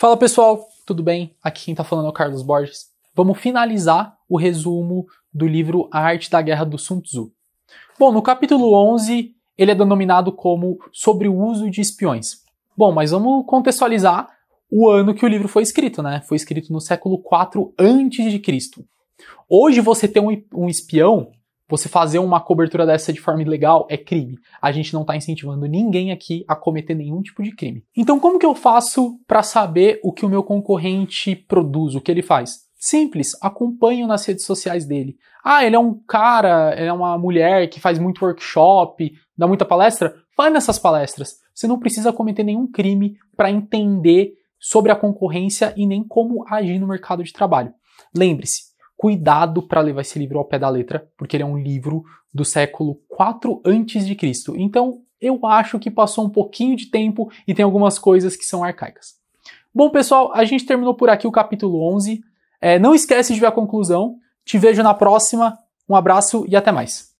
Fala pessoal, tudo bem? Aqui quem está falando é o Carlos Borges. Vamos finalizar o resumo do livro A Arte da Guerra do Sun Tzu. Bom, no capítulo 11, ele é denominado como Sobre o Uso de Espiões. Bom, mas vamos contextualizar o ano que o livro foi escrito, né? Foi escrito no século IV a.C. Hoje você ter um, um espião você fazer uma cobertura dessa de forma ilegal é crime. A gente não está incentivando ninguém aqui a cometer nenhum tipo de crime. Então, como que eu faço para saber o que o meu concorrente produz, o que ele faz? Simples, acompanho nas redes sociais dele. Ah, ele é um cara, é uma mulher que faz muito workshop, dá muita palestra? Vai nessas palestras. Você não precisa cometer nenhum crime para entender sobre a concorrência e nem como agir no mercado de trabalho. Lembre-se, cuidado para levar esse livro ao pé da letra, porque ele é um livro do século IV antes de Cristo. Então, eu acho que passou um pouquinho de tempo e tem algumas coisas que são arcaicas. Bom, pessoal, a gente terminou por aqui o capítulo 11. É, não esquece de ver a conclusão. Te vejo na próxima. Um abraço e até mais.